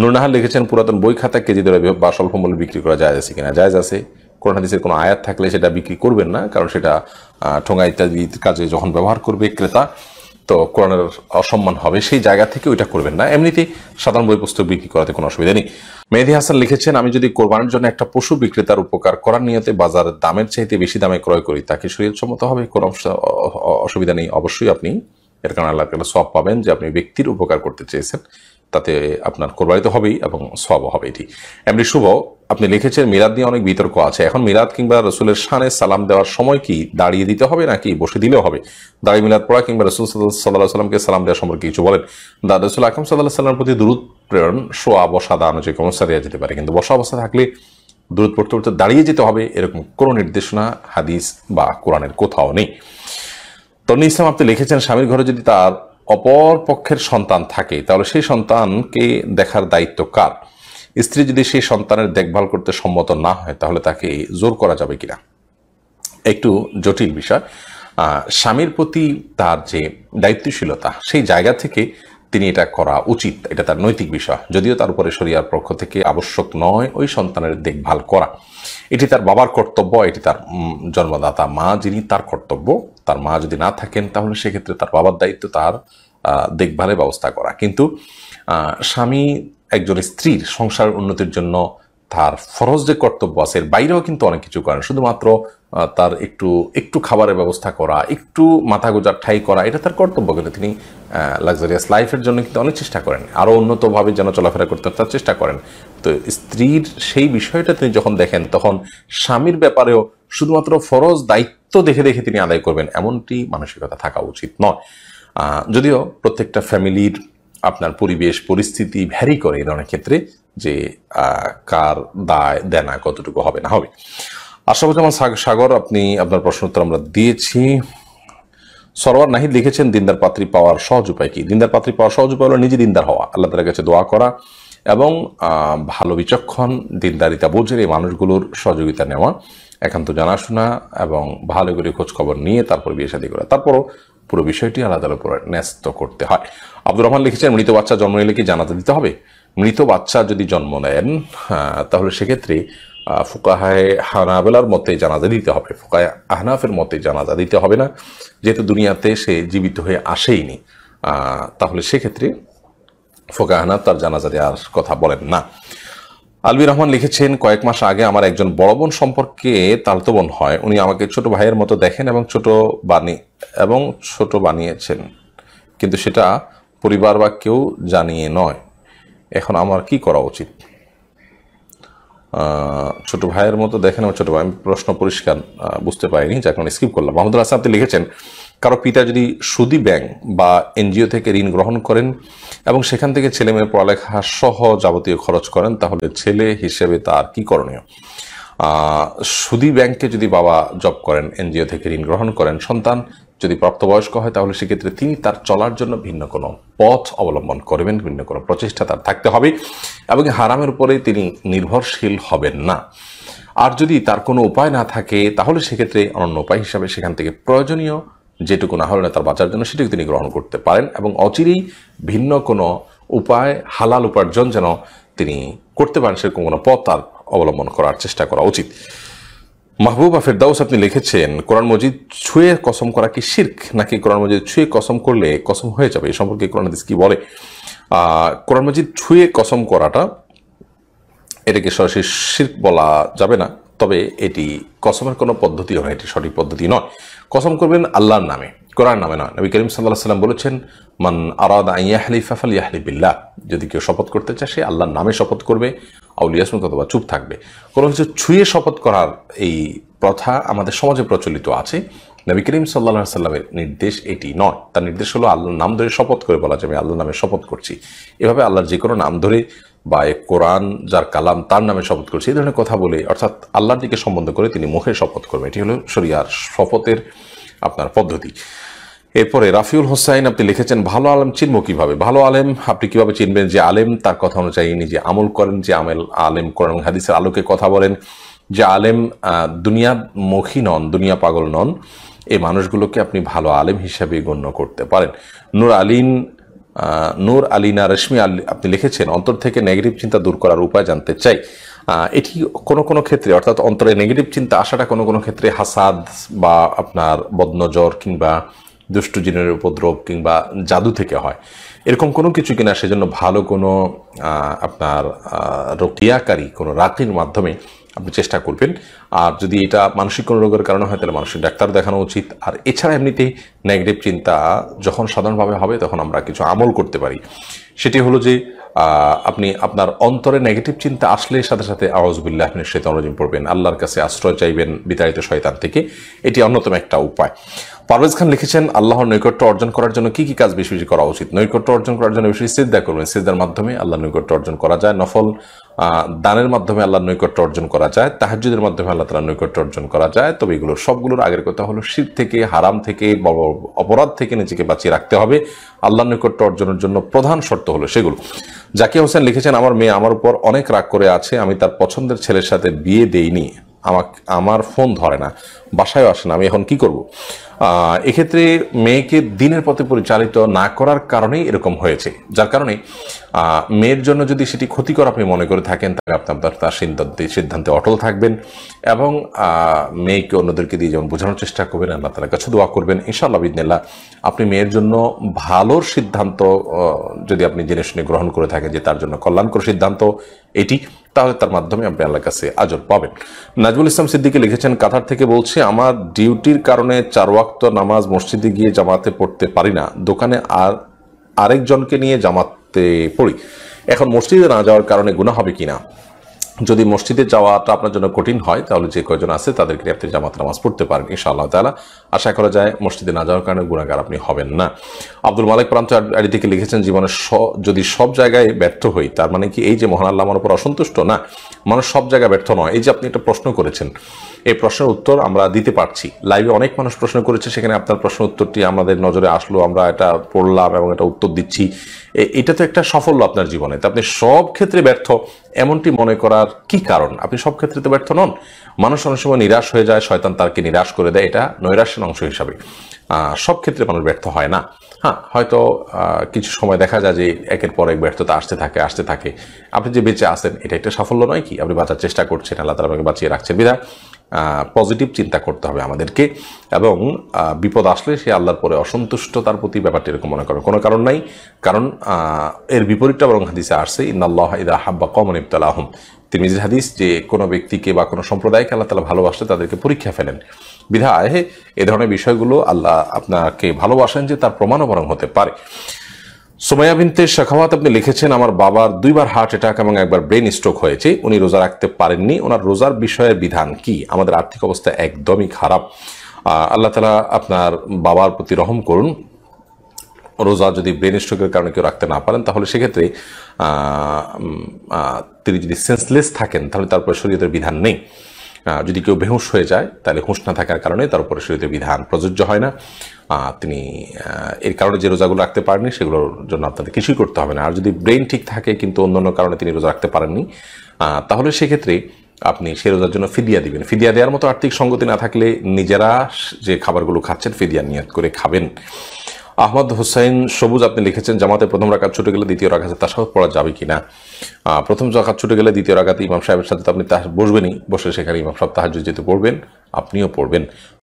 নুরনাহার লিখেছেন পুরাতন বই খাতা কেজি দরে বা স্বল্প মূল্যে বিক্রি করা যায় আছে কিনা যায় আছে কোরআন হাদিসের কোনো আয়াত থাকলে সেটা বিক্রি করবেন না কারণ সেটা ঠোঙা ইত্যাদি কাজে যখন ব্যবহার করবে ক্রেতা তো কোরআনের অসম্মান হবে সেই জায়গা থেকে ওইটা করবেন না এমনিতেই সাধারণ বই পুস্তক বিক্রি করাতে কোনো অসুবিধা নেই মেহেদি হাসান লিখেছেন আমি যদি কোরবানের জন্য একটা পশু বিক্রেতার উপকার করার নিয়তে বাজারের দামের চাইতে বেশি দামে ক্রয় করি তাকে সম্মত হবে কোনো অসুবিধা নেই অবশ্যই আপনি এর কারণে আল্লাহ সব পাবেন যে আপনি ব্যক্তির উপকার করতে চেয়েছেন তাতে আপনার কোরবানি তো হবেই এবং সব হবে এটি এমনি শুভ আপনি লিখেছেন মিলাদ নিয়ে অনেক বিতর্ক আছে এখন মিলাদ কিংবা রসুলের শানে সালাম দেওয়ার সময় কি দাঁড়িয়ে দিতে হবে নাকি বসে দিলেও হবে দাঁড়িয়ে মিলাদ পড়া কিংবা রসুল সাল্লাহ সাল্লামকে সালাম দেওয়া সম্পর্কে কিছু বলেন দাদা রসুল আকম সাল্লাহ সাল্লামের প্রতি দূর প্রেরণ শোয়া বসা দান যে কোনো সারিয়া যেতে পারে কিন্তু বসা অবস্থা থাকলে দূরত পড়তে পড়তে দাঁড়িয়ে যেতে হবে এরকম কোনো নির্দেশনা হাদিস বা কোরআনের কোথাও নেই তন্নি ইসলাম আপনি লিখেছেন স্বামীর ঘরে যদি তার অপর পক্ষের সন্তান থাকে তাহলে সেই সন্তানকে দেখার দায়িত্ব কার স্ত্রী যদি সেই সন্তানের দেখভাল করতে সম্মত না হয় তাহলে তাকে জোর করা যাবে কিনা একটু জটিল বিষয় স্বামীর প্রতি তার যে দায়িত্বশীলতা সেই জায়গা থেকে তিনি এটা করা উচিত এটা তার নৈতিক বিষয় যদিও তার উপরে শরিয়ার পক্ষ থেকে আবশ্যক নয় ওই সন্তানের দেখভাল করা এটি তার বাবার কর্তব্য এটি তার জন্মদাতা মা যিনি তার কর্তব্য তার মা যদি না থাকেন তাহলে সেক্ষেত্রে তার বাবার দায়িত্ব তার দেখভালের ব্যবস্থা করা কিন্তু স্বামী একজন স্ত্রীর সংসার উন্নতির জন্য তার ফরজ যে কর্তব্য আছে এর বাইরেও কিন্তু অনেক কিছু করেন শুধুমাত্র তার একটু একটু খাবারের ব্যবস্থা করা একটু মাথা গোজার ঠাই করা এটা তার কর্তব্য কিন্তু তিনি লাক্সারিয়াস লাইফের জন্য কিন্তু অনেক চেষ্টা করেন আরও উন্নতভাবে যেন চলাফেরা করতে তার চেষ্টা করেন তো স্ত্রীর সেই বিষয়টা তিনি যখন দেখেন তখন স্বামীর ব্যাপারেও শুধুমাত্র ফরজ দায়িত্ব দেখে দেখে তিনি আদায় করবেন এমনটি মানসিকতা থাকা উচিত নয় যদিও প্রত্যেকটা ফ্যামিলির আপনার পরিবেশ পরিস্থিতি ভ্যারি করে এই ধরনের ক্ষেত্রে যে কার দায় দেনা কতটুকু হবে না হবে আশাবাজামান সাগর আপনি আপনার প্রশ্ন উত্তর আমরা দিয়েছি সরোয়ার নাহিদ লিখেছেন দিনদার পাত্রী পাওয়ার সহজ উপায় কি দিনদার পাত্রী পাওয়ার সহজ উপায় হলো নিজে দিনদার হওয়া আল্লাহ তালার কাছে দোয়া করা এবং ভালো বিচক্ষণ দিনদারিতা বোঝের এই মানুষগুলোর সহযোগিতা নেওয়া একান্ত জানাশোনা এবং ভালো করে খোঁজখবর নিয়ে তারপর বিয়ে শাদী করা তারপরও পুরো বিষয়টি আলাদার উপরে ন্যস্ত করতে হয় আব্দুর রহমান লিখেছেন মৃত বাচ্চা জন্ম নিলে কি জানাতে দিতে হবে মৃত বাচ্চা যদি জন্ম নেন তাহলে সেক্ষেত্রে ফুকাহায় হানাবেলার মতে জানাজা দিতে হবে ফুকায় আহনাফের মতে জানাজা দিতে হবে না যেহেতু দুনিয়াতে সে জীবিত হয়ে আসেইনি তাহলে সেক্ষেত্রে ফোকা আহনাফ তার জানাজা দেওয়ার কথা বলেন না আলবির রহমান লিখেছেন কয়েক মাস আগে আমার একজন বড় বোন সম্পর্কে তালতো বোন হয় উনি আমাকে ছোট ভাইয়ের মতো দেখেন এবং ছোট বানিয়ে এবং ছোট বানিয়েছেন কিন্তু সেটা পরিবার বা কেউ জানিয়ে নয় এখন আমার কি করা উচিত ছোট ভাইয়ের মতো দেখেন আমার ছোট ভাই আমি প্রশ্ন পরিষ্কার বুঝতে পারিনি যার কারণে স্কিপ করলাম মাহমুদুল আসা আপনি লিখেছেন কারো পিতা যদি সুদি ব্যাংক বা এনজিও থেকে ঋণ গ্রহণ করেন এবং সেখান থেকে ছেলে মেয়ের পড়ালেখা সহ যাবতীয় খরচ করেন তাহলে ছেলে হিসেবে তার কি করণীয় সুদী ব্যাংকে যদি বাবা জব করেন এনজিও থেকে ঋণ গ্রহণ করেন সন্তান যদি প্রাপ্তবয়স্ক হয় তাহলে সেক্ষেত্রে তিনি তার চলার জন্য ভিন্ন কোনো পথ অবলম্বন করবেন ভিন্ন কোনো প্রচেষ্টা তার থাকতে হবে এবং হারামের উপরে তিনি নির্ভরশীল হবেন না আর যদি তার কোনো উপায় না থাকে তাহলে সেক্ষেত্রে অনন্য উপায় হিসাবে সেখান থেকে প্রয়োজনীয় যেটুকু না হলে না তার বাঁচার জন্য সেটুকু তিনি গ্রহণ করতে পারেন এবং অচিরেই ভিন্ন কোনো উপায় হালাল উপার্জন যেন তিনি করতে পারেন সেরকম কোনো পথ তার অবলম্বন করার চেষ্টা করা উচিত মাহবুবা দাউস আপনি লিখেছেন কোরআন মজিদ ছুঁয়ে কসম করা কি শির্ক নাকি কোরআন মজিদ ছুঁয়ে কসম করলে কসম হয়ে যাবে এ সম্পর্কে কোরআন হাদিস কি বলে কোরআন মজিদ ছুঁয়ে কসম করাটা এটাকে সরাসরি শির্ক বলা যাবে না তবে এটি কসমের কোনো পদ্ধতি নয় এটি সঠিক পদ্ধতি নয় কসম করবেন আল্লাহর নামে কোরআন নামে নয় নবী করিম সাল্লাহ সাল্লাম বলেছেন মান আরাদ আইয়াহলি ফাফাল ইয়াহলি বিল্লাহ যদি কেউ শপথ করতে চায় সে আল্লাহর নামে শপথ করবে আউলিয়াসমত অথবা চুপ থাকবে কোনো কিছু ছুঁয়ে শপথ করার এই প্রথা আমাদের সমাজে প্রচলিত আছে নবী করিম সাল্লাহ সাল্লামের নির্দেশ এটি নয় তার নির্দেশ হলো আল্লাহর নাম ধরে শপথ করে বলা যাবে আল্লাহর নামে শপথ করছি এভাবে আল্লাহর যে কোনো নাম ধরে বা এ কোরআন যার কালাম তার নামে শপথ করছে এই ধরনের কথা বলে অর্থাৎ আল্লাহর দিকে সম্বন্ধ করে তিনি মুখে শপথ করবেন এটি হলো শরিয়ার শপথের আপনার পদ্ধতি এরপরে রাফিউল হোসাইন আপনি লিখেছেন ভালো আলেম চিনব কিভাবে ভালো আলেম আপনি কিভাবে চিনবেন যে আলেম তার কথা অনুযায়ী নিজে আমল করেন যে আমেল আলেম করেন হাদিসের আলোকে কথা বলেন যে আলেম দুনিয়ামুখী নন দুনিয়া পাগল নন এই মানুষগুলোকে আপনি ভালো আলেম হিসাবে গণ্য করতে পারেন নূর আলীন নূর আলীনা রেশমি আলী আপনি লিখেছেন অন্তর থেকে নেগেটিভ চিন্তা দূর করার উপায় জানতে চাই এটি কোনো কোনো ক্ষেত্রে অর্থাৎ অন্তরে নেগেটিভ চিন্তা আসাটা কোনো কোনো ক্ষেত্রে হাসাদ বা আপনার বদনজর কিংবা দুষ্টু জিনের উপদ্রব কিংবা জাদু থেকে হয় এরকম কোনো কিছু কিনা সেজন্য ভালো কোনো আপনার রকিয়াকারী কোনো রাখির মাধ্যমে আপনি চেষ্টা করবেন আর যদি এটা মানসিক কোনো রোগের কারণে হয় তাহলে মানসিক ডাক্তার দেখানো উচিত আর এছাড়া এমনিতে নেগেটিভ চিন্তা যখন সাধারণভাবে হবে তখন আমরা কিছু আমল করতে পারি সেটি হলো যে আপনি আপনার অন্তরে নেগেটিভ চিন্তা আসলে সাথে সাথে আওয়াজবুল্লাহ আপনি শৈতানজিম পড়বেন আল্লাহর কাছে আশ্রয় চাইবেন বিতাড়িত শয়তান থেকে এটি অন্যতম একটা উপায় পারভেজ খান লিখেছেন আল্লাহর নৈকট্য অর্জন করার জন্য কি কি কাজ বেশি বেশি করা উচিত নৈকট্য অর্জন করার জন্য বেশি সিদ্ধা করবেন সিদ্ধার মাধ্যমে আল্লাহ নৈকট্য অর্জন করা যায় নফল দানের মাধ্যমে আল্লাহর নৈকট্য অর্জন করা যায় তাহাজুদের মাধ্যমে আল্লাহ তালা নৈকট্য অর্জন করা যায় তবে এগুলো সবগুলোর আগের কথা হলো শীত থেকে হারাম থেকে বড় অপরাধ থেকে নিজেকে বাঁচিয়ে রাখতে হবে আল্লাহ নিকট্য অর্জনের জন্য প্রধান শর্ত হলো সেগুলো জাকিয়া হোসেন লিখেছেন আমার মেয়ে আমার উপর অনেক রাগ করে আছে আমি তার পছন্দের ছেলের সাথে বিয়ে দেইনি আমাকে আমার ফোন ধরে না বাসায় আসে না আমি এখন কি করব এক্ষেত্রে মেয়েকে দিনের পথে পরিচালিত না করার কারণেই এরকম হয়েছে যার কারণে মেয়ের জন্য যদি সেটি ক্ষতিকর আপনি মনে করে থাকেন তাহলে আপনি আপনার তার সিদ্ধান্তে সিদ্ধান্তে অটল থাকবেন এবং মেয়েকে অন্যদেরকে দিয়ে যেমন বোঝানোর চেষ্টা করবেন আল্লাহ তালার কাছে দোয়া করবেন ইনশাআল্লাহ বিদিনাল্লাহ আপনি মেয়ের জন্য ভালোর সিদ্ধান্ত যদি আপনি জেনে শুনে গ্রহণ করে থাকেন যে তার জন্য কল্যাণকর সিদ্ধান্ত এটি তাহলে তার মাধ্যমে আপনি আল্লাহর কাছে আজর পাবেন নাজবুল ইসলাম সিদ্দিকী লিখেছেন কাতার থেকে বলছি আমার ডিউটির কারণে চার ওয়াক্ত নামাজ মসজিদে গিয়ে জামাতে পড়তে পারি না দোকানে আর আরেকজনকে নিয়ে জামাতে পড়ি এখন মসজিদে না যাওয়ার কারণে গুণা হবে কিনা যদি মসজিদে যাওয়াটা আপনার জন্য কঠিন হয় তাহলে যে কয়জন আছে তাদেরকে আপনি জামাত নামাজ পড়তে পারেন ইনশাআল্লাহ তালা আশা করা যায় মসজিদে না যাওয়ার কারণে গুণাগার আপনি হবেন না আব্দুল মালিক প্রান্ত আড়ি থেকে লিখেছেন জীবনে যদি সব জায়গায় ব্যর্থ হই তার মানে কি এই যে মহান আল্লাহ আমার উপর অসন্তুষ্ট না মানুষ সব জায়গায় ব্যর্থ নয় এই যে আপনি একটা প্রশ্ন করেছেন এই প্রশ্নের উত্তর আমরা দিতে পারছি লাইভে অনেক মানুষ প্রশ্ন করেছে সেখানে আপনার প্রশ্ন উত্তরটি আমাদের নজরে আসলো আমরা এটা পড়লাম এবং এটা উত্তর দিচ্ছি এটা তো একটা সাফল্য আপনার জীবনে তা আপনি সব ক্ষেত্রে ব্যর্থ এমনটি মনে করার কি কারণ আপনি সব ক্ষেত্রে তো ব্যর্থ নন মানুষ অনেক সময় নিরাশ হয়ে যায় শয়তান তারকে নিরাশ করে দেয় এটা নৈরাশ্যের অংশ হিসাবে সব ক্ষেত্রে মানুষ ব্যর্থ হয় না হ্যাঁ হয়তো কিছু সময় দেখা যায় যে একের পর এক ব্যর্থতা আসতে থাকে আসতে থাকে আপনি যে বেঁচে আসেন এটা একটা সাফল্য নয় কি আপনি বাঁচার চেষ্টা করছেন আল্লাহ তারা আপনাকে বাঁচিয়ে রাখছেন বিধায় পজিটিভ চিন্তা করতে হবে আমাদেরকে এবং বিপদ আসলে সে আল্লাহর পরে অসন্তুষ্ট তার প্রতি ব্যাপারটি এরকম মনে করে কোনো কারণ নাই কারণ এর বিপরীতটা বরং হাদিসে আসছে আল্লাহ ইদা হাব্বা কমন ইবতাল আহম তিনি মিজির হাদিস যে কোনো ব্যক্তিকে বা কোনো সম্প্রদায়কে আল্লাহ তালা ভালোবাসলে তাদেরকে পরীক্ষা ফেলেন বিধায় এ ধরনের বিষয়গুলো আল্লাহ আপনাকে ভালোবাসেন যে তার প্রমাণও বরং হতে পারে সোমায়াবিনতে শেখাওয়াত আপনি লিখেছেন আমার বাবার দুইবার হার্ট অ্যাটাক এবং একবার ব্রেন স্ট্রোক হয়েছে উনি রোজা রাখতে পারেননি ওনার রোজার বিষয়ের বিধান কি আমাদের আর্থিক অবস্থা একদমই খারাপ আল্লাহ তালা আপনার বাবার প্রতি রহম করুন রোজা যদি ব্রেন স্ট্রোকের কারণে কেউ রাখতে না পারেন তাহলে সেক্ষেত্রে তিনি যদি সেন্সলেস থাকেন তাহলে তারপরে শরীরের বিধান নেই যদি কেউ বেহুশ হয়ে যায় তাহলে হুঁশ না থাকার কারণে তার উপরে শরীরের বিধান প্রযোজ্য হয় না তিনি এর কারণে যে রোজাগুলো রাখতে পারেননি সেগুলোর জন্য আপনাদের কিছুই করতে হবে না আর যদি ব্রেন ঠিক থাকে কিন্তু অন্যান্য কারণে তিনি রোজা রাখতে পারেননি তাহলে সেক্ষেত্রে আপনি সে রোজার জন্য ফিদিয়া দিবেন ফিদিয়া দেওয়ার মতো আর্থিক সঙ্গতি না থাকলে নিজেরা যে খাবারগুলো খাচ্ছেন ফিদিয়া নিয়ত করে খাবেন আহমদ হুসাইন সবুজ আপনি লিখেছেন জামাতে প্রথম রাখাত ছুটে গেলে দ্বিতীয় রাখাতে তাসাহত পড়া যাবে কি না প্রথম রাখাত ছুটে গেলে দ্বিতীয় রাখাতে ইমাম সাহেবের সাথে তো আপনি তা বসবেনই বসে সেখানে ইমাম সাহেব তাহাজুদ যেতে পড়বেন আপনিও পড়বেন